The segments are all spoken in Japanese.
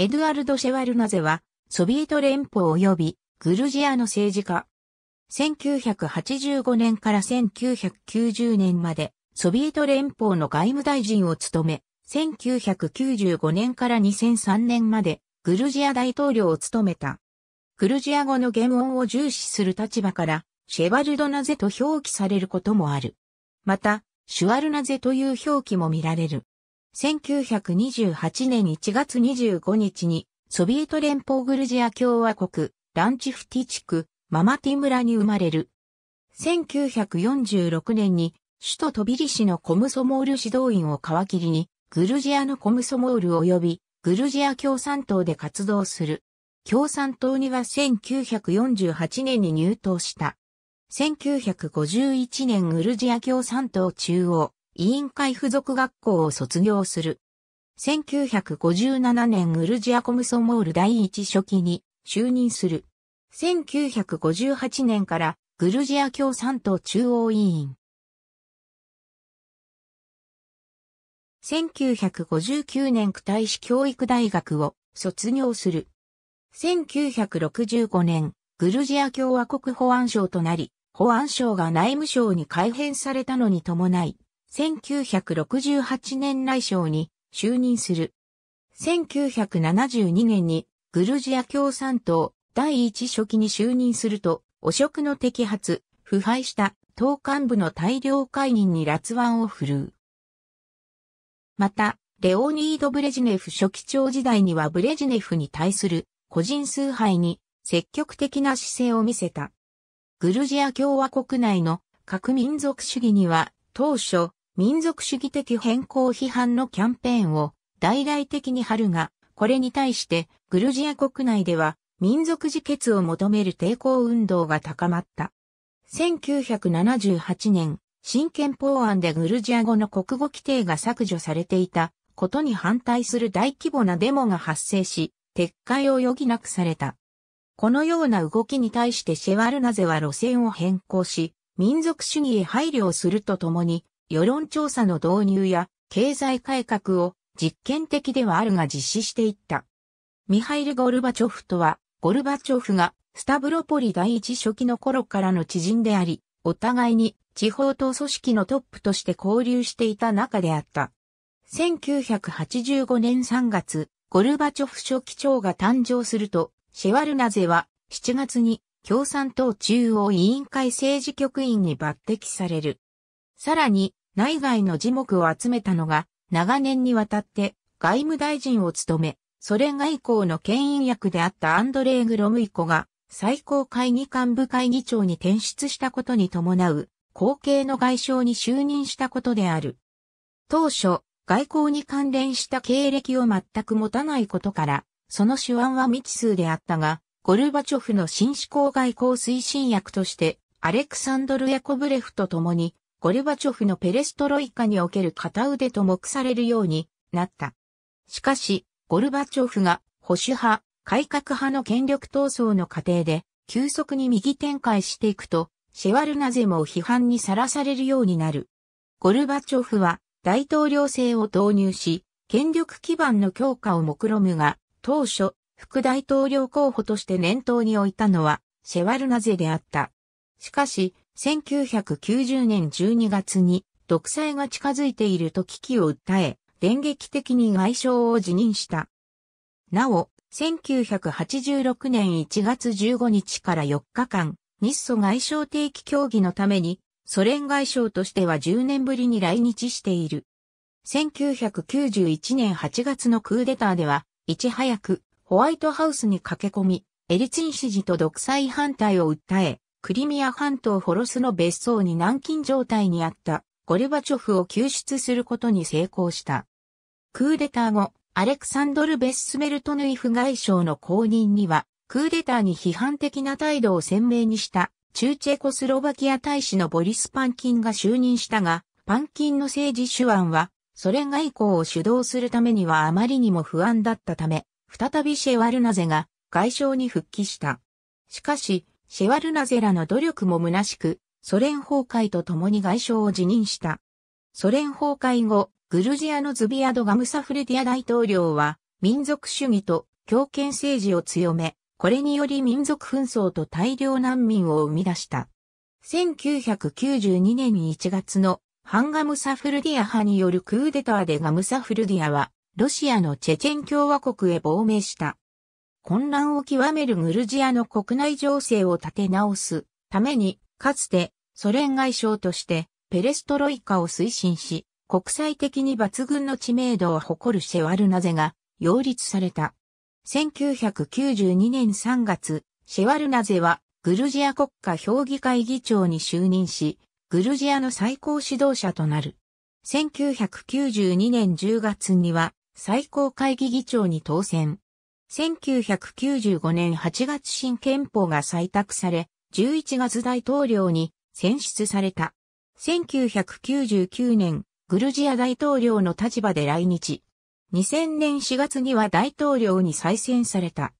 エドゥアルド・シェワルナゼは、ソビエト連邦及びグルジアの政治家。1985年から1990年まで、ソビエト連邦の外務大臣を務め、1995年から2003年まで、グルジア大統領を務めた。グルジア語の原音を重視する立場から、シェワルドナゼと表記されることもある。また、シュワルナゼという表記も見られる。1928年1月25日に、ソビエト連邦グルジア共和国、ランチフティ地区、ママティ村に生まれる。1946年に、首都トビリシのコムソモール指導員を皮切りに、グルジアのコムソモール及び、グルジア共産党で活動する。共産党には1948年に入党した。1951年グルジア共産党中央委員会附属学校を卒業する。1957年グルジアコムソモール第一書記に就任する。1958年からグルジア共産党中央委員。1959年区大使教育大学を卒業する。1965年、グルジア共和国保安省となり、保安省が内務省に改編されたのに伴い、1968年内相に就任する。1972年にグルジア共産党第一書記に就任すると、汚職の摘発、腐敗した党幹部の大量解任に辣腕を振るう。また、レオニード・ブレジネフ書記長時代にはブレジネフに対する個人崇拝に積極的な姿勢を見せた。グルジア共和国内の各民族主義には当初民族主義的変更批判のキャンペーンを大々的に張るが、これに対してグルジア国内では民族自決を求める抵抗運動が高まった。1978年、新憲法案でグルジア語の国語規定が削除されていたことに反対する大規模なデモが発生し、撤回を余儀なくされた。このような動きに対してシェワルナゼは路線を変更し、民族主義へ配慮をするとともに、世論調査の導入や経済改革を実験的ではあるが実施していった。ミハイル・ゴルバチョフとは、ゴルバチョフがスタブロポリ第一初期の頃からの知人であり、お互いに地方と組織のトップとして交流していた中であった。1985年3月、ゴルバチョフ書記長が誕生すると、シェワルナゼは7月に共産党中央委員会政治局員に抜擢される。さらに、内外の樹木を集めたのが、長年にわたって外務大臣を務め、ソ連外交の牽引役であったアンドレイ・グロムイコが、最高会議幹部会議長に転出したことに伴う、後継の外相に就任したことである。当初、外交に関連した経歴を全く持たないことから、その手腕は未知数であったが、ゴルバチョフの新思考外交推進役として、アレクサンドル・ヤコブレフと共に、ゴルバチョフのペレストロイカにおける片腕と目されるようになった。しかし、ゴルバチョフが保守派、改革派の権力闘争の過程で、急速に右展開していくと、シェワルナゼも批判にさらされるようになる。ゴルバチョフは大統領制を導入し、権力基盤の強化を目論むが、当初、副大統領候補として念頭に置いたのは、シェワルナゼであった。しかし、1990年12月に独裁が近づいていると危機を訴え、電撃的に外相を辞任した。なお、1986年1月15日から4日間、日ソ外相定期協議のために、ソ連外相としては10年ぶりに来日している。1991年8月のクーデターでは、いち早くホワイトハウスに駆け込み、エリツィン支持と独裁反対を訴え、クリミア半島ホロスの別荘に軟禁状態にあったゴルバチョフを救出することに成功した。クーデター後、アレクサンドル・ベッスメルトヌイフ外相の後任には、クーデターに批判的な態度を鮮明にした中チェコスロバキア大使のボリス・パンキンが就任したが、パンキンの政治手腕は、それ外交を主導するためにはあまりにも不安だったため、再びシェワルナゼが外相に復帰した。しかし、シェワルナゼラの努力も虚しく、ソ連崩壊と共に外相を辞任した。ソ連崩壊後、グルジアのズビアド・ガムサフレディア大統領は、民族主義と強権政治を強め、これにより民族紛争と大量難民を生み出した。1992年1月のハンガムサフルディア派によるクーデターでガムサフルディアは、ロシアのチェチェン共和国へ亡命した。混乱を極めるグルジアの国内情勢を立て直すために、かつてソ連外相としてペレストロイカを推進し、国際的に抜群の知名度を誇るシェワルナゼが擁立された。1992年3月、シェワルナゼはグルジア国家評議会議長に就任し、グルジアの最高指導者となる。1992年10月には最高会議議長に当選。1995年8月新憲法が採択され、11月大統領に選出された。1999年、グルジア大統領の立場で来日。2000年4月には大統領に再選された。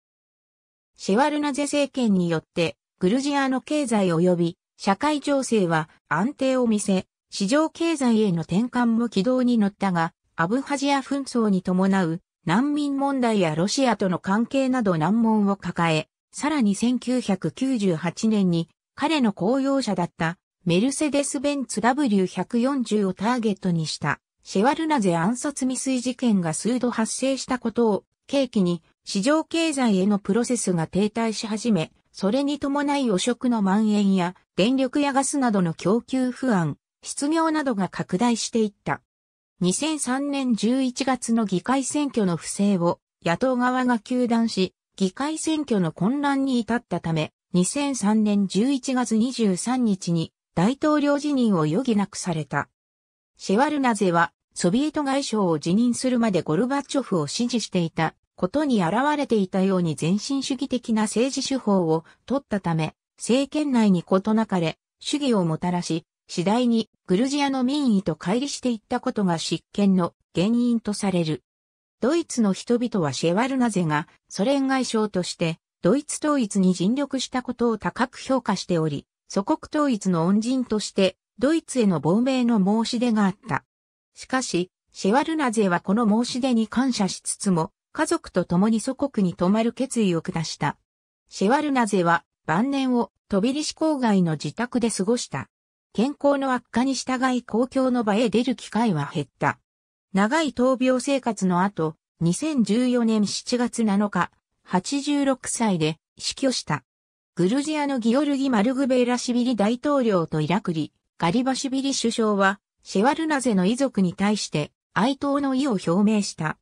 シェワルナゼ政権によって、グルジアの経済及び社会情勢は安定を見せ、市場経済への転換も軌道に乗ったが、アブハジア紛争に伴う難民問題やロシアとの関係など難問を抱え、さらに1998年に彼の公用車だったメルセデス・ベンツ W140 をターゲットにしたシェワルナゼ暗殺未遂事件が数度発生したことを契機に市場経済へのプロセスが停滞し始め、それに伴い汚職の蔓延や電力やガスなどの供給不安、失業などが拡大していった。2003年11月の議会選挙の不正を野党側が求断し、議会選挙の混乱に至ったため、2003年11月23日に大統領辞任を余儀なくされた。シェワルナゼはソビエト外相を辞任するまでゴルバチョフを支持していたことに現れていたように全身主義的な政治手法を取ったため、政権内にとなかれ、主義をもたらし、次第にグルジアの民意と乖離していったことが執権の原因とされる。ドイツの人々はシェワルナゼがソ連外相としてドイツ統一に尽力したことを高く評価しており、祖国統一の恩人としてドイツへの亡命の申し出があった。しかし、シェワルナゼはこの申し出に感謝しつつも、家族と共に祖国に泊まる決意を下した。シェワルナゼは晩年を飛びリシ郊外の自宅で過ごした。健康の悪化に従い公共の場へ出る機会は減った。長い闘病生活の後、2014年7月7日、86歳で死去した。グルジアのギオルギ・マルグベーラシビリ大統領とイラクリ、ガリバシビリ首相は、シェワルナゼの遺族に対して哀悼の意を表明した。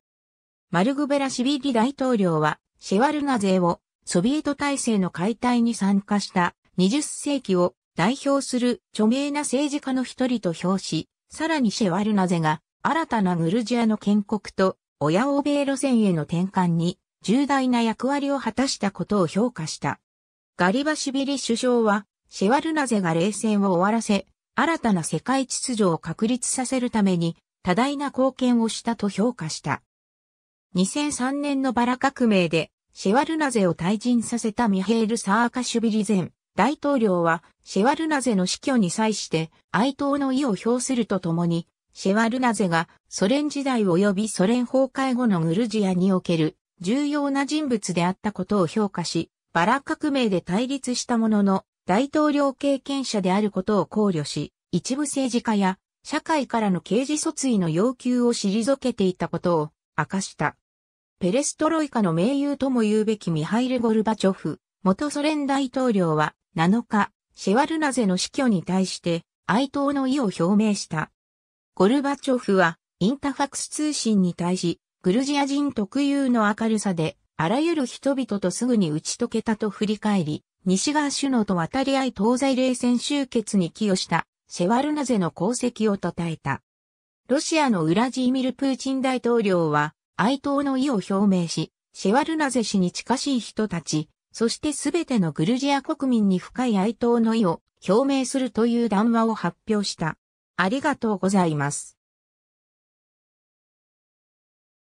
マルグベラシビリ大統領は、シェワルナゼをソビエト体制の解体に参加した20世紀を代表する著名な政治家の一人と評し、さらにシェワルナゼが新たなグルジアの建国と親欧米路線への転換に重大な役割を果たしたことを評価した。ガリバシビリ首相はシェワルナゼが冷戦を終わらせ、新たな世界秩序を確立させるために多大な貢献をしたと評価した。2003年のバラ革命でシェワルナゼを退陣させたミヘール・サーカシュビリ前大統領はシェワルナゼの死去に際して哀悼の意を表するとともに、シェワルナゼがソ連時代及びソ連崩壊後のグルジアにおける重要な人物であったことを評価し、バラ革命で対立したものの大統領経験者であることを考慮し、一部政治家や社会からの刑事訴追の要求を退けていたことを明かした。ペレストロイカの盟友とも言うべきミハイル・ゴルバチョフ、元ソ連大統領は7日、シェワルナゼの死去に対して哀悼の意を表明した。ゴルバチョフはインタファクス通信に対し、グルジア人特有の明るさで、あらゆる人々とすぐに打ち解けたと振り返り、西側首脳と渡り合い東西冷戦終結に寄与した、シェワルナゼの功績を称えた。ロシアのウラジーミル・プーチン大統領は、哀悼の意を表明し、シェワルナゼ氏に近しい人たち、そしてすべてのグルジア国民に深い哀悼の意を表明するという談話を発表した。ありがとうございます。